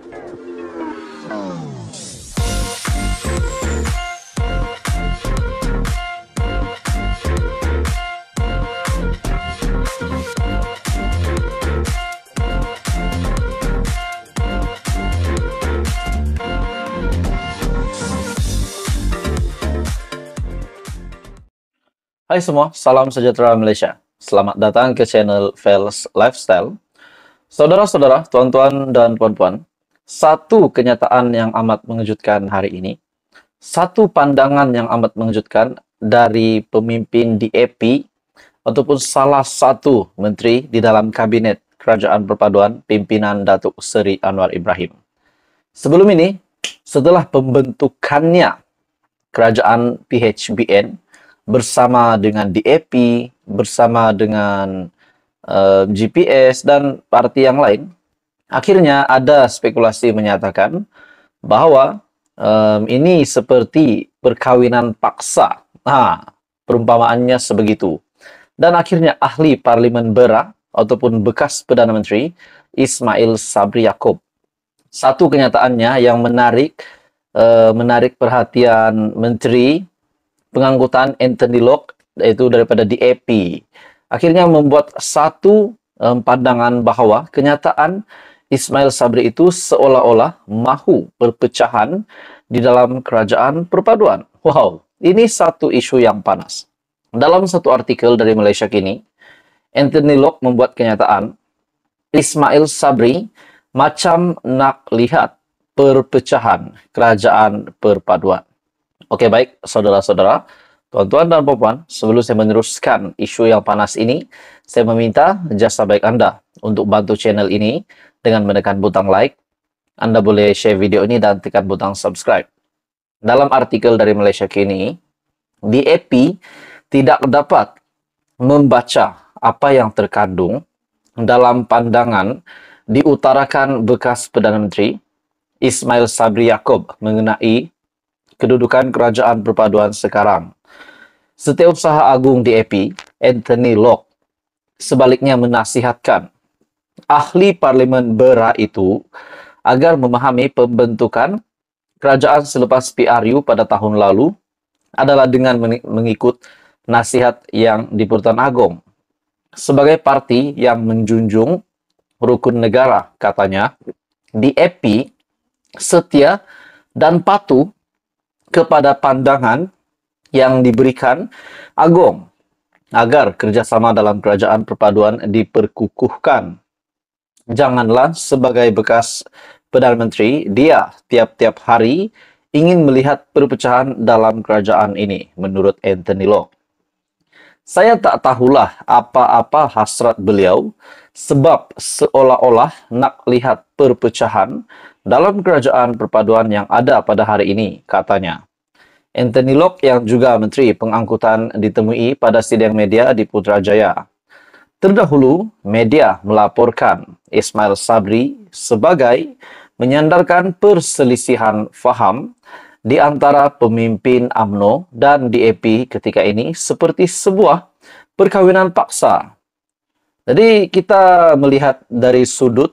Hai semua, salam sejahtera Malaysia. Selamat datang ke channel Fels Lifestyle. Saudara-saudara, tuan-tuan dan puan-puan, satu kenyataan yang amat mengejutkan hari ini, satu pandangan yang amat mengejutkan dari pemimpin DAP e ataupun salah satu menteri di dalam kabinet Kerajaan Perpaduan pimpinan Datuk Seri Anwar Ibrahim. Sebelum ini, setelah pembentukannya Kerajaan PHBN bersama dengan DAP, e bersama dengan uh, eh, GPS dan parti yang lain, Akhirnya ada spekulasi menyatakan bahwa um, ini seperti perkawinan paksa. Nah, perumpamaannya sebegitu. Dan akhirnya ahli parlemen Bera ataupun bekas Perdana Menteri Ismail Sabri Yaakob. Satu kenyataannya yang menarik uh, menarik perhatian Menteri Pengangkutan Anthony Locke yaitu daripada DAP. Akhirnya membuat satu um, pandangan bahwa kenyataan Ismail Sabri itu seolah-olah mahu perpecahan di dalam kerajaan perpaduan. Wow, ini satu isu yang panas. Dalam satu artikel dari Malaysia Kini, Anthony Lok membuat kenyataan, Ismail Sabri macam nak lihat perpecahan kerajaan perpaduan. Oke baik, saudara-saudara, tuan-tuan dan puan-puan, sebelum saya meneruskan isu yang panas ini, saya meminta jasa baik Anda untuk bantu channel ini dengan menekan butang like, Anda boleh share video ini dan tekan butang subscribe. Dalam artikel dari Malaysia Kini, DAP tidak dapat membaca apa yang terkandung dalam pandangan diutarakan bekas Perdana Menteri Ismail Sabri Yaakob mengenai kedudukan kerajaan perpaduan sekarang. Setiausaha Agung DAP, Anthony Locke, sebaliknya menasihatkan ahli parlemen Bera itu agar memahami pembentukan kerajaan selepas PRU pada tahun lalu adalah dengan mengikut nasihat yang di Purtan Agong. Sebagai parti yang menjunjung rukun negara, katanya, di EPI setia dan patuh kepada pandangan yang diberikan Agong agar kerjasama dalam kerajaan perpaduan diperkukuhkan. Janganlah sebagai bekas Perdana Menteri, dia tiap-tiap hari ingin melihat perpecahan dalam kerajaan ini, menurut Anthony Locke. Saya tak tahulah apa-apa hasrat beliau, sebab seolah-olah nak lihat perpecahan dalam kerajaan perpaduan yang ada pada hari ini, katanya. Anthony Locke yang juga Menteri Pengangkutan ditemui pada sidang media di Putrajaya. Terdahulu, media melaporkan Ismail Sabri sebagai menyandarkan perselisihan faham di antara pemimpin AMNO dan DAP ketika ini seperti sebuah perkawinan paksa. Jadi kita melihat dari sudut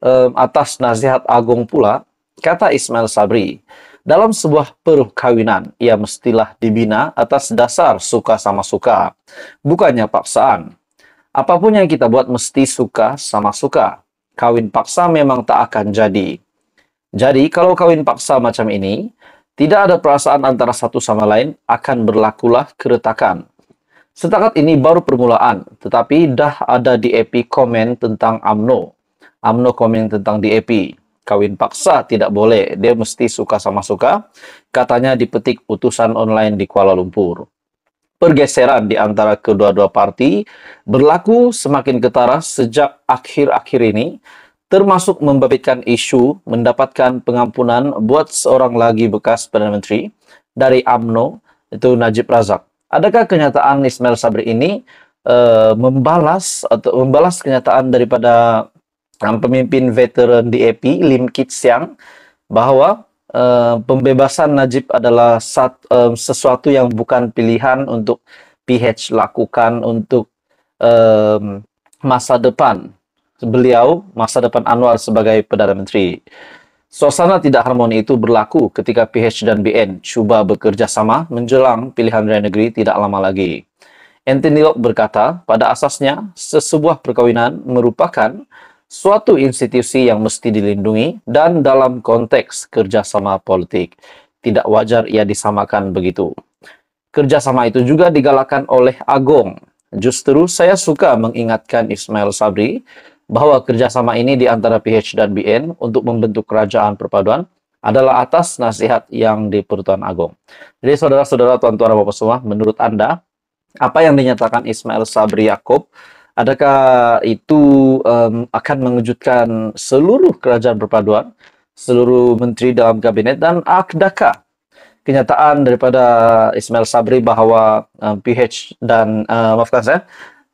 um, atas nasihat agung pula, kata Ismail Sabri, dalam sebuah perkawinan ia mestilah dibina atas dasar suka sama suka, bukannya paksaan. Apapun yang kita buat mesti suka sama suka. Kawin paksa memang tak akan jadi. Jadi kalau kawin paksa macam ini, tidak ada perasaan antara satu sama lain akan berlakulah keretakan. Setakat ini baru permulaan, tetapi dah ada di EP komen tentang AMNO. AMNO komen tentang di DAP. Kawin paksa tidak boleh, dia mesti suka sama suka. Katanya dipetik utusan online di Kuala Lumpur pergeseran di antara kedua-dua parti berlaku semakin ketara sejak akhir-akhir ini, termasuk membabitkan isu mendapatkan pengampunan buat seorang lagi bekas Perdana Menteri dari AMNO, itu Najib Razak. Adakah kenyataan Ismail Sabri ini uh, membalas atau membalas kenyataan daripada eh, pemimpin veteran DAP Lim Kit Siang bahwa uh, pembebasan Najib adalah sat, uh, sesuatu yang bukan pilihan untuk PH lakukan untuk um, masa depan beliau masa depan Anwar sebagai Perdana Menteri. Suasana tidak harmoni itu berlaku ketika PH dan BN cuba bekerja sama menjelang pilihan raya negeri tidak lama lagi. Anthony Locke berkata, pada asasnya, sesebuah perkawinan merupakan suatu institusi yang mesti dilindungi dan dalam konteks kerjasama politik. Tidak wajar ia disamakan begitu. Kerjasama itu juga digalakkan oleh Agong. Justru saya suka mengingatkan Ismail Sabri bahwa kerjasama ini di antara PH dan BN untuk membentuk kerajaan perpaduan adalah atas nasihat yang di Pertuan Agong. Jadi saudara-saudara, tuan-tuan, bapak semua, menurut Anda, apa yang dinyatakan Ismail Sabri Yaakob Adakah itu um, akan mengejutkan seluruh kerajaan perpaduan, seluruh menteri dalam kabinet dan adakah kenyataan daripada Ismail Sabri bahawa um, PH dan uh, maafkan saya,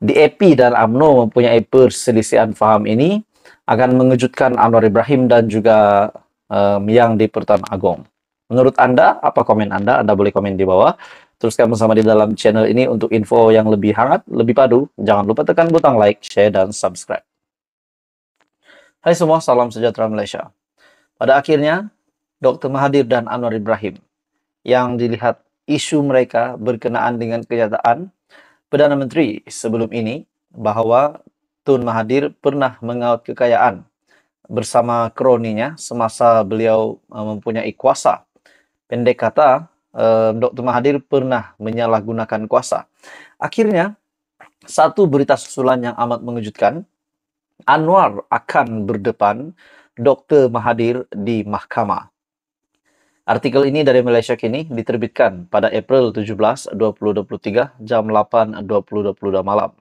DAP dan AMNO mempunyai perselisihan faham ini akan mengejutkan Anwar Ibrahim dan juga um, yang di Pertan Agong. Menurut anda, apa komen anda? Anda boleh komen di bawah. Teruskan bersama di dalam channel ini untuk info yang lebih hangat, lebih padu. Jangan lupa tekan butang like, share, dan subscribe. Hai semua, salam sejahtera Malaysia. Pada akhirnya, Dr. Mahathir dan Anwar Ibrahim yang dilihat isu mereka berkenaan dengan kenyataan Perdana Menteri sebelum ini bahwa Tun Mahathir pernah mengaut kekayaan bersama kroninya semasa beliau eh, mempunyai kuasa. Pendek kata, Eh, Dr. Mahathir pernah menyalahgunakan kuasa. Akhirnya, satu berita susulan yang amat mengejutkan, Anwar akan berdepan Dr. Mahathir di mahkamah. Artikel ini dari Malaysia Kini diterbitkan pada April 17, 2023 jam 8.20.22 malam.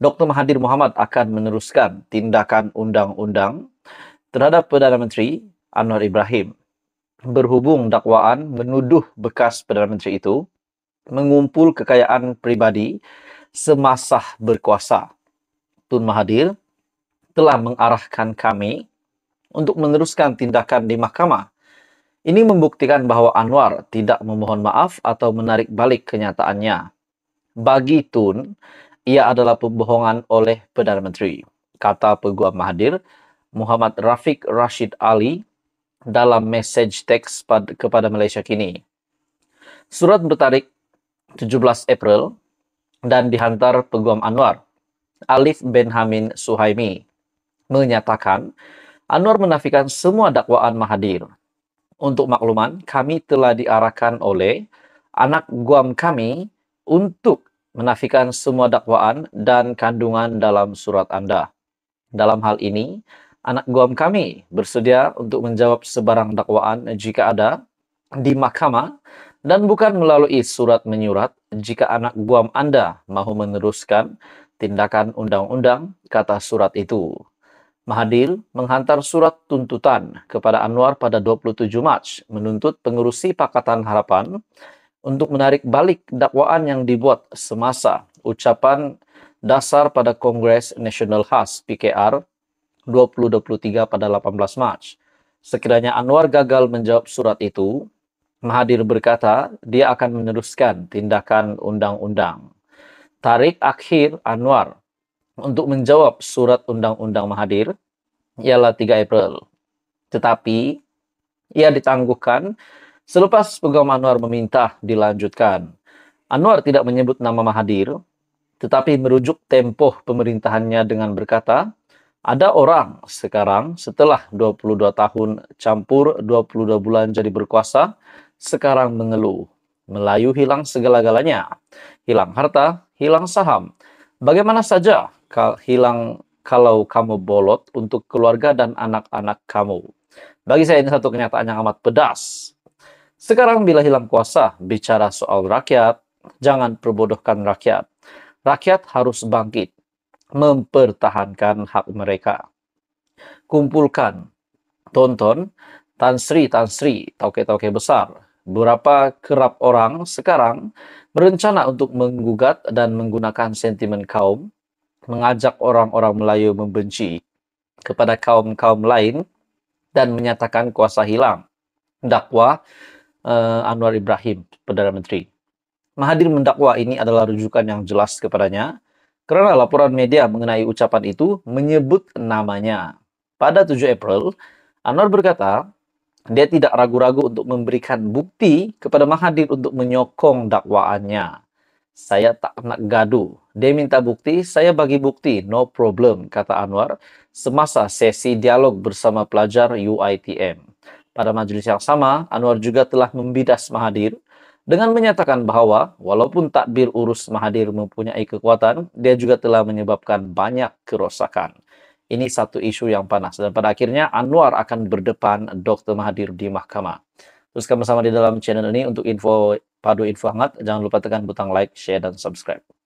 Dr. Mahathir Muhammad akan meneruskan tindakan undang-undang terhadap Perdana Menteri Anwar Ibrahim berhubung dakwaan menuduh bekas Perdana Menteri itu mengumpul kekayaan pribadi semasa berkuasa. Tun Mahathir telah mengarahkan kami untuk meneruskan tindakan di mahkamah. Ini membuktikan bahwa Anwar tidak memohon maaf atau menarik balik kenyataannya. Bagi Tun, ia adalah pembohongan oleh Perdana Menteri. Kata Peguam Mahathir, Muhammad Rafiq Rashid Ali dalam message teks kepada Malaysia kini. Surat bertarik 17 April dan dihantar Peguam Anwar, Alif Ben Hamin Suhaimi, menyatakan Anwar menafikan semua dakwaan Mahathir. Untuk makluman, kami telah diarahkan oleh anak Guam kami untuk menafikan semua dakwaan dan kandungan dalam surat Anda. Dalam hal ini, anak guam kami bersedia untuk menjawab sebarang dakwaan jika ada di mahkamah dan bukan melalui surat menyurat jika anak guam Anda mau meneruskan tindakan undang-undang kata surat itu. Mahadil menghantar surat tuntutan kepada Anwar pada 27 Mac menuntut pengurusi Pakatan Harapan untuk menarik balik dakwaan yang dibuat semasa ucapan dasar pada Kongres Nasional Khas PKR 2023 pada 18 Maret. Sekiranya Anwar gagal menjawab surat itu, Mahadir berkata dia akan meneruskan tindakan undang-undang. Tarik akhir Anwar untuk menjawab surat undang-undang Mahadir ialah 3 April. Tetapi ia ditangguhkan selepas pegawai Anwar meminta dilanjutkan. Anwar tidak menyebut nama Mahadir, tetapi merujuk tempoh pemerintahannya dengan berkata, ada orang sekarang setelah 22 tahun campur 22 bulan jadi berkuasa, sekarang mengeluh. Melayu hilang segala-galanya. Hilang harta, hilang saham. Bagaimana saja hilang kalau kamu bolot untuk keluarga dan anak-anak kamu. Bagi saya ini satu kenyataan yang amat pedas. Sekarang bila hilang kuasa, bicara soal rakyat, jangan perbodohkan rakyat. Rakyat harus bangkit mempertahankan hak mereka. Kumpulkan, tonton, tansri-tansri, tauke-tauke besar. Berapa kerap orang sekarang berencana untuk menggugat dan menggunakan sentimen kaum, mengajak orang-orang Melayu membenci kepada kaum-kaum lain dan menyatakan kuasa hilang. Dakwa uh, eh, Anwar Ibrahim, Perdana Menteri. Mahathir mendakwa ini adalah rujukan yang jelas kepadanya karena laporan media mengenai ucapan itu menyebut namanya. Pada 7 April, Anwar berkata, dia tidak ragu-ragu untuk memberikan bukti kepada Mahathir untuk menyokong dakwaannya. Saya tak nak gaduh. Dia minta bukti, saya bagi bukti. No problem, kata Anwar semasa sesi dialog bersama pelajar UITM. Pada majelis yang sama, Anwar juga telah membidas Mahathir dengan menyatakan bahwa walaupun takbir urus Mahathir mempunyai kekuatan, dia juga telah menyebabkan banyak kerosakan. Ini satu isu yang panas dan pada akhirnya Anwar akan berdepan Dr. Mahathir di mahkamah. Teruskan bersama di dalam channel ini untuk info padu info hangat. Jangan lupa tekan butang like, share, dan subscribe.